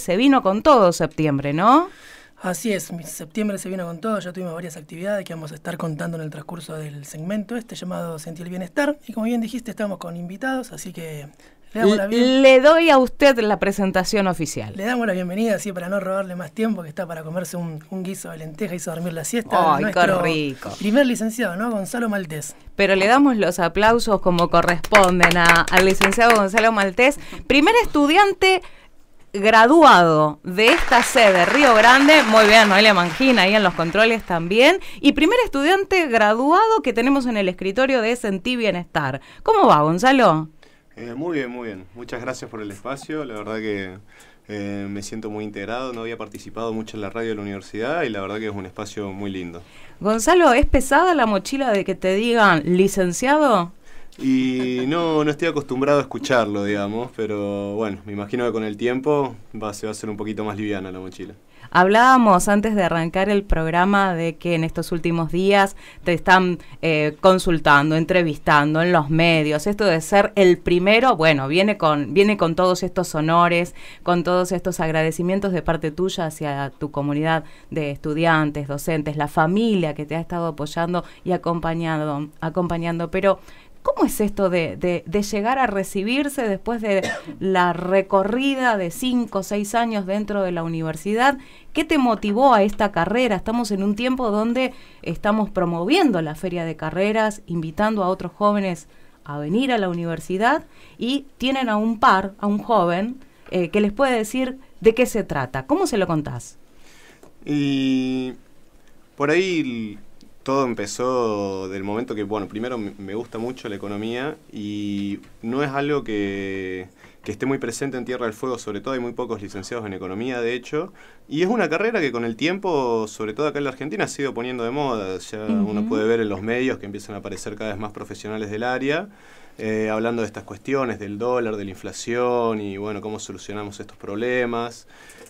Se vino con todo septiembre, ¿no? Así es, septiembre se vino con todo, ya tuvimos varias actividades que vamos a estar contando en el transcurso del segmento este llamado Sentir el Bienestar. Y como bien dijiste, estamos con invitados, así que le, damos la le doy a usted la presentación oficial. Le damos la bienvenida, así para no robarle más tiempo, que está para comerse un, guiso de lenteja y dormir la siesta. ¡Ay, qué rico! Primer licenciado, ¿no? Gonzalo Maltés. Pero le damos los aplausos como corresponden al licenciado Gonzalo Maltés, primer estudiante graduado de esta sede Río Grande, muy bien, Noelia Mangina ahí en los controles también, y primer estudiante graduado que tenemos en el escritorio de Sentí Bienestar. ¿Cómo va, Gonzalo? Eh, muy bien, muy bien. Muchas gracias por el espacio. La verdad que eh, me siento muy integrado, no había participado mucho en la radio de la universidad y la verdad que es un espacio muy lindo. Gonzalo, ¿es pesada la mochila de que te digan licenciado? Y no, no estoy acostumbrado a escucharlo, digamos, pero bueno, me imagino que con el tiempo va, se va a hacer un poquito más liviana la mochila. Hablábamos antes de arrancar el programa de que en estos últimos días te están eh, consultando, entrevistando en los medios. Esto de ser el primero, bueno, viene con, viene con todos estos honores, con todos estos agradecimientos de parte tuya hacia tu comunidad de estudiantes, docentes, la familia que te ha estado apoyando y acompañando, acompañando. Pero, ¿Cómo es esto de, llegar a recibirse después de la recorrida de cinco o seis años dentro de la universidad? ¿Qué te motivó a esta carrera? Estamos en un tiempo donde estamos promoviendo la feria de carreras, invitando a otros jóvenes a venir a la universidad y tienen a un par, a un joven, eh, que les puede decir de qué se trata. ¿Cómo se lo contás? Y por ahí todo empezó del momento que, bueno, primero me gusta mucho la economía y no es algo que, esté muy presente en Tierra del Fuego, sobre todo hay muy pocos licenciados en economía, de hecho, y es una carrera que con el tiempo, sobre todo acá en la Argentina, ha sido poniendo de moda, ya uno puede ver en los medios que empiezan a aparecer cada vez más profesionales del área. Eh, hablando de estas cuestiones, del dólar, de la inflación y bueno, cómo solucionamos estos problemas.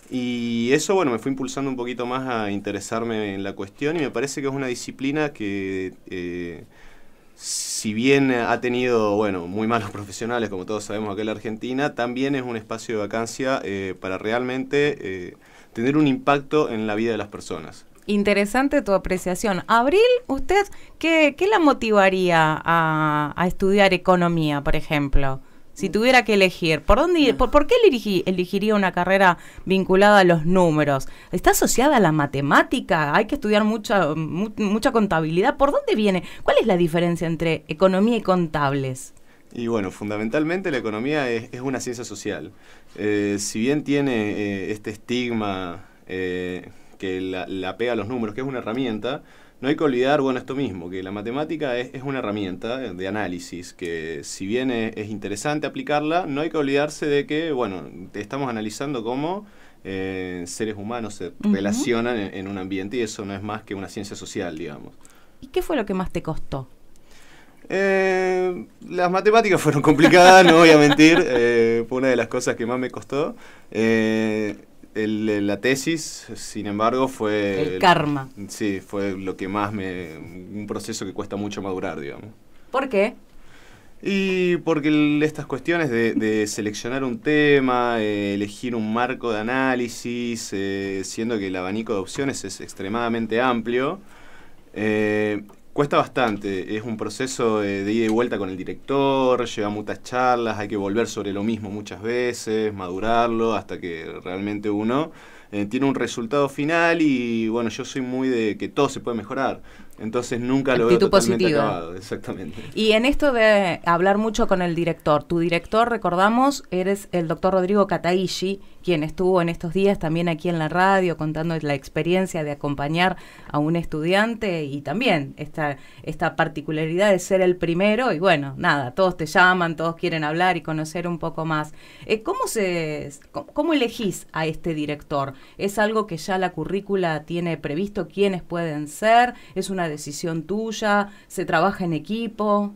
Y eso, bueno, me fue impulsando un poquito más a interesarme en la cuestión y me parece que es una disciplina que, eh, si bien ha tenido, bueno, muy malos profesionales, como todos sabemos acá en la Argentina, también es un espacio de vacancia eh, para realmente tener un impacto en la vida de las personas. Interesante tu apreciación. Abril, ¿usted qué, la motivaría a, estudiar economía, por ejemplo? Si mm. tuviera que elegir, ¿por, dónde, por, qué elegiría una carrera vinculada a los números? ¿Está asociada a la matemática? ¿Hay que estudiar mucha, mucha contabilidad? ¿Por dónde viene? ¿Cuál es la diferencia entre economía y contables? Y bueno, fundamentalmente la economía es, una ciencia social. Eh, si bien tiene eh, este estigma... Eh, que la, pega a los números, que es una herramienta, no hay que olvidar, bueno, esto mismo, que la matemática es, una herramienta de análisis, que si bien es, interesante aplicarla, no hay que olvidarse de que, bueno, estamos analizando cómo eh, seres humanos se relacionan en, un ambiente y eso no es más que una ciencia social, digamos. ¿Y qué fue lo que más te costó? Eh, las matemáticas fueron complicadas, no voy a mentir. Eh, fue una de las cosas que más me costó la tesis, sin embargo, fue... El, karma. Sí, fue lo que más me... un proceso que cuesta mucho madurar, digamos. ¿Por qué? Y porque estas cuestiones de, seleccionar un tema, eh, elegir un marco de análisis, eh, siendo que el abanico de opciones es extremadamente amplio, eh, Cuesta bastante, es un proceso de, ida y vuelta con el director, lleva muchas charlas, hay que volver sobre lo mismo muchas veces, madurarlo hasta que realmente uno eh, tiene un resultado final y bueno, yo soy muy de que todo se puede mejorar. Entonces nunca lo veo totalmente acabado, exactamente. Y en esto de hablar mucho con el director, tu director, recordamos, eres el doctor Rodrigo Cataishi, quien estuvo en estos días también aquí en la radio contando la experiencia de acompañar a un estudiante y también esta, esta particularidad de ser el primero y bueno, nada, todos te llaman, todos quieren hablar y conocer un poco más. Eh, ¿cómo, se, ¿Cómo elegís a este director? ¿Es algo que ya la currícula tiene previsto quiénes pueden ser? ¿Es una decisión tuya? ¿Se trabaja en equipo?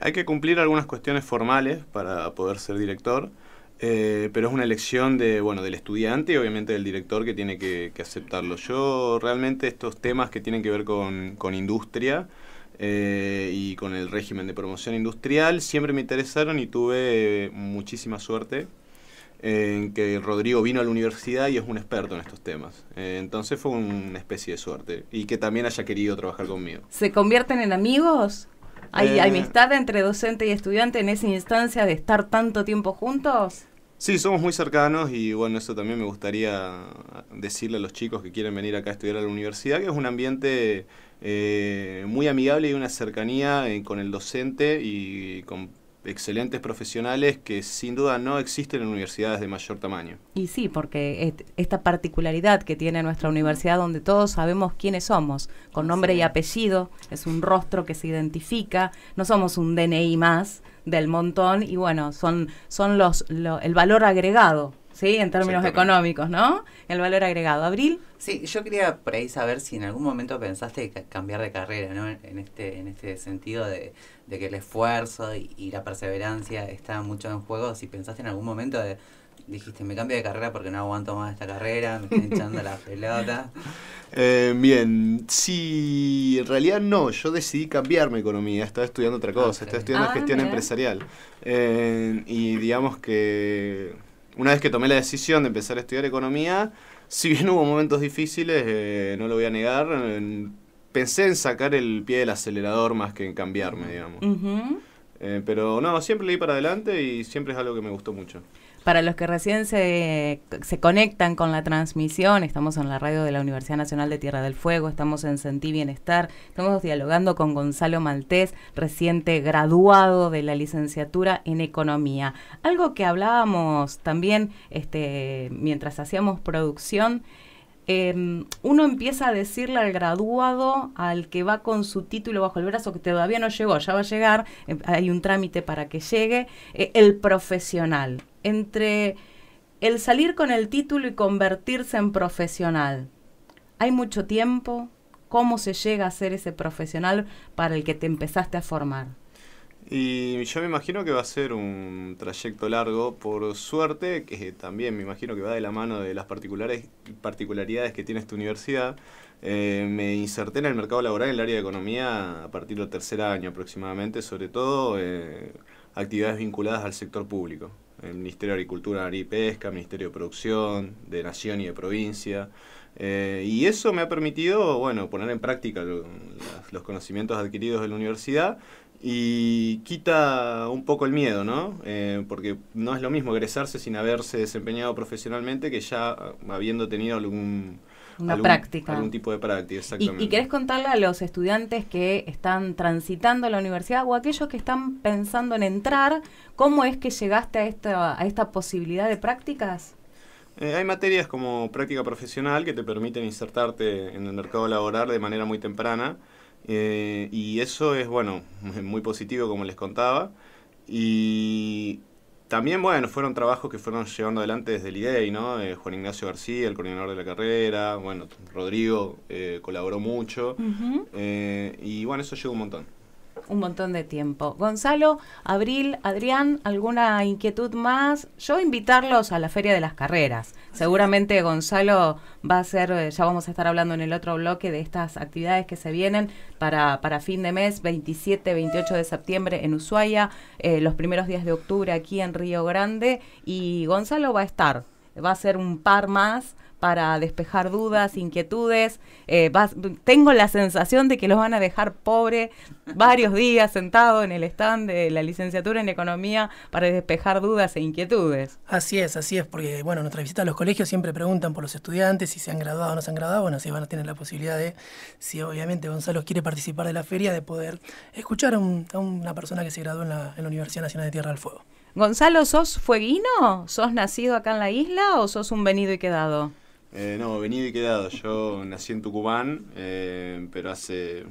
Hay que cumplir algunas cuestiones formales para poder ser director. Eh, pero es una elección de, bueno, del estudiante y obviamente del director que tiene que, aceptarlo. Yo realmente estos temas que tienen que ver con, industria eh, y con el régimen de promoción industrial siempre me interesaron y tuve muchísima suerte en que Rodrigo vino a la universidad y es un experto en estos temas. Eh, entonces fue una especie de suerte y que también haya querido trabajar conmigo. ¿Se convierten en amigos? ¿Hay eh, amistad entre docente y estudiante en esa instancia de estar tanto tiempo juntos? Sí, somos muy cercanos y bueno, eso también me gustaría decirle a los chicos que quieren venir acá a estudiar a la universidad, que es un ambiente eh, muy amigable y una cercanía con el docente y con excelentes profesionales que sin duda no existen en universidades de mayor tamaño. Y sí, porque esta particularidad que tiene nuestra universidad donde todos sabemos quiénes somos, con nombre y apellido, es un rostro que se identifica, no somos un DNI más del montón y bueno, son, son los, el valor agregado, ¿sí? En términos económicos, ¿no? El valor agregado. Abril. Sí, yo quería por ahí saber si en algún momento pensaste cambiar de carrera, ¿no? En este, en este sentido de, que el esfuerzo y, la perseverancia está mucho en juego, si pensaste en algún momento de, dijiste, me cambio de carrera porque no aguanto más esta carrera, me están echando la pelota. Eh, bien, sí, en realidad no, yo decidí cambiar mi economía, estaba estudiando otra cosa, estaba estudiando ah, gestión empresarial. Eh, y digamos que una vez que tomé la decisión de empezar a estudiar economía, Si bien hubo momentos difíciles, eh, no lo voy a negar, eh, pensé en sacar el pie del acelerador más que en cambiarme, digamos. Eh, pero no, siempre leí para adelante y siempre es algo que me gustó mucho. Para los que recién se, conectan con la transmisión, estamos en la radio de la Universidad Nacional de Tierra del Fuego, estamos en Sentí Bienestar, estamos dialogando con Gonzalo Maltés, reciente graduado de la licenciatura en Economía. Algo que hablábamos también este, mientras hacíamos producción, em, uno empieza a decirle al graduado, al que va con su título bajo el brazo, que todavía no llegó, ya va a llegar, em, hay un trámite para que llegue, eh, el profesional entre el salir con el título y convertirse en profesional. Hay mucho tiempo, cómo se llega a ser ese profesional para el que te empezaste a formar. Y yo me imagino que va a ser un trayecto largo, por suerte, que también me imagino que va de la mano de las particulares, particularidades que tiene esta universidad. Eh, me inserté en el mercado laboral en el área de economía a partir del tercer año aproximadamente, sobre todo eh, actividades vinculadas al sector público el Ministerio de Agricultura, y Pesca, Ministerio de Producción, de Nación y de Provincia. Eh, y eso me ha permitido, bueno, poner en práctica los conocimientos adquiridos de la universidad y quita un poco el miedo, ¿no? Eh, porque no es lo mismo egresarse sin haberse desempeñado profesionalmente que ya habiendo tenido algún una práctica. Algún tipo de práctica, exactamente. ¿Y, quieres querés contarle a los estudiantes que están transitando la universidad o aquellos que están pensando en entrar, cómo es que llegaste a esta, a esta posibilidad de prácticas? Eh, hay materias como práctica profesional que te permiten insertarte en el mercado laboral de manera muy temprana eh, y eso es, bueno, muy positivo como les contaba. Y también, bueno, fueron trabajos que fueron llevando adelante desde el IDEI, e ¿no? Eh, Juan Ignacio García, el coordinador de la carrera, bueno, Rodrigo eh, colaboró mucho, eh, y bueno, eso llegó un montón un montón de tiempo. Gonzalo, Abril, Adrián, ¿alguna inquietud más? Yo invitarlos a la Feria de las Carreras. Seguramente Gonzalo va a ser, eh, ya vamos a estar hablando en el otro bloque de estas actividades que se vienen para, para fin de mes, 27, 28 de septiembre en Ushuaia, eh, los primeros días de octubre aquí en Río Grande y Gonzalo va a estar, va a ser un par más para despejar dudas, inquietudes. Eh, tengo la sensación de que los van a dejar pobre varios días sentado en el stand de la licenciatura en economía para despejar dudas e inquietudes. Así es, así es, porque bueno, nuestra visita a los colegios siempre preguntan por los estudiantes si se han graduado o no se han graduado, bueno, si van a tener la posibilidad de, si obviamente Gonzalo quiere participar de la feria, de poder escuchar a, una persona que se graduó en la, en la Universidad Nacional de Tierra del Fuego. Gonzalo, ¿sos fueguino? ¿Sos nacido acá en la isla o sos un venido y quedado? Eh, no, venido y quedado. Yo nací en Tucumán, eh, pero hace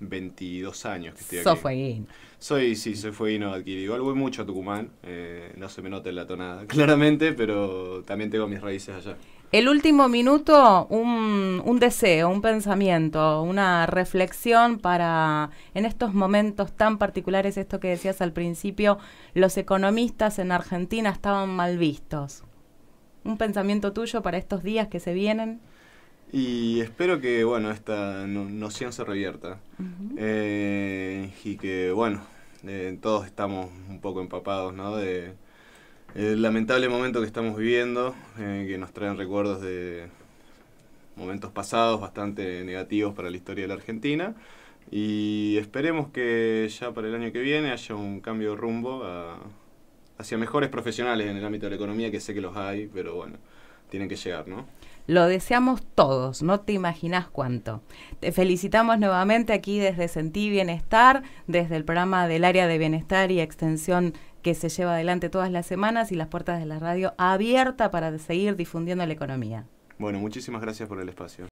22 años que estoy aquí. Soy Soy, sí, soy fueguino adquirido. Igual voy mucho a Tucumán, eh, no se me nota en la tonada, claramente, pero también tengo mis raíces allá. El último minuto, un, un deseo, un pensamiento, una reflexión para, en estos momentos tan particulares, esto que decías al principio, los economistas en Argentina estaban mal vistos un pensamiento tuyo para estos días que se vienen. Y espero que, bueno, esta noción se revierta. Eh, y que, bueno, eh, todos estamos un poco empapados, ¿no? De el lamentable momento que estamos viviendo, eh, que nos traen recuerdos de momentos pasados bastante negativos para la historia de la Argentina. Y esperemos que ya para el año que viene haya un cambio de rumbo a, hacia mejores profesionales en el ámbito de la economía, que sé que los hay, pero bueno, tienen que llegar, ¿no? Lo deseamos todos, no te imaginas cuánto. Te felicitamos nuevamente aquí desde Sentí Bienestar, desde el programa del área de bienestar y extensión que se lleva adelante todas las semanas y las puertas de la radio abierta para seguir difundiendo la economía. Bueno, muchísimas gracias por el espacio.